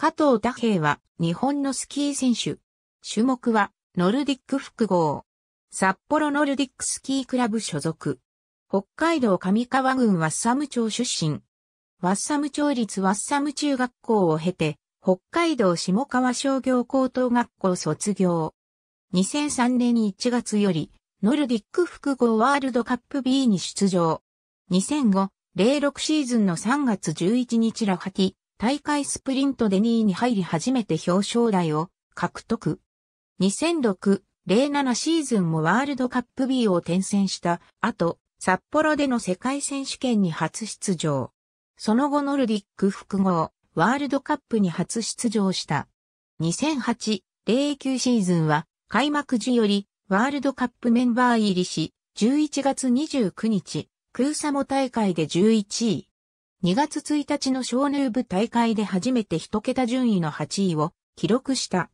加藤太平は日本のスキー選手。種目はノルディック複合。札幌ノルディックスキークラブ所属。北海道上川郡ワッサム町出身。ワッサム町立ワッサム中学校を経て、北海道下川商業高等学校卒業。2003年1月より、ノルディック複合ワールドカップ B に出場。2005-06シーズンの3月11日ラハティ、大会スプリントで2位に入り初めて表彰台を獲得。2006、07シーズンもワールドカップ B を転戦した後、札幌での世界選手権に初出場。その後ノルディック複合、ワールドカップに初出場した。2008、09シーズンは開幕時よりワールドカップメンバー入りし、11月29日、空サモ大会で11位。2月1日の小ヌーブ大会で初めて1桁順位の8位を記録した。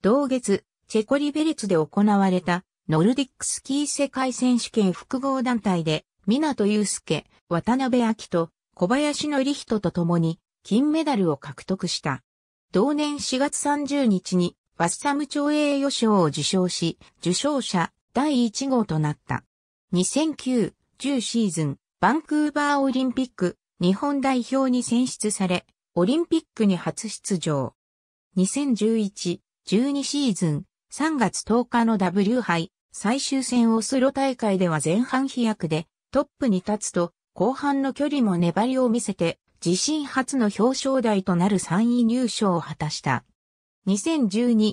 同月、チェコリベレツで行われたノルディックスキー世界選手権複合団体で、港祐介、渡辺明と小林のリヒトと共に金メダルを獲得した。同年4月30日にバッサム町栄誉賞を受賞し、受賞者第1号となった。2009-10シーズンバンクーバーオリンピック日本代表に選出され、オリンピックに初出場。2011-12シーズン3月10日の W 杯最終戦オスロ大会では前半飛躍でトップに立つと後半の距離も粘りを見せて自身初の表彰台となる3位入賞を果たした。2012-13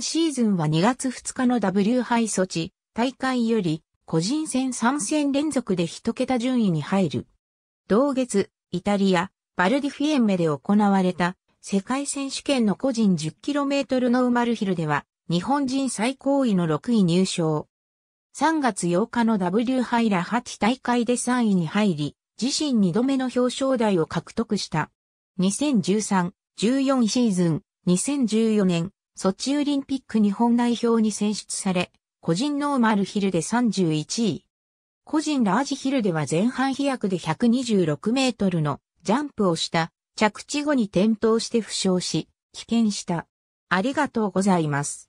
シーズンは2月2日の W 杯措置大会より個人戦3戦連続で1桁順位に入る。同月、イタリア、バルディフィエンメで行われた世界選手権の個人 10km ノーマルヒルでは、日本人最高位の6位入賞。3月8日の W ハイラハ大会で3位に入り、自身2度目の表彰台を獲得した。2013、14シーズン、2014年、ソチオリンピック日本代表に選出され、個人ノーマルヒルで31位。個人ラージヒルでは前半飛躍で126メートルのジャンプをした着地後に転倒して負傷し、棄権した。ありがとうございます。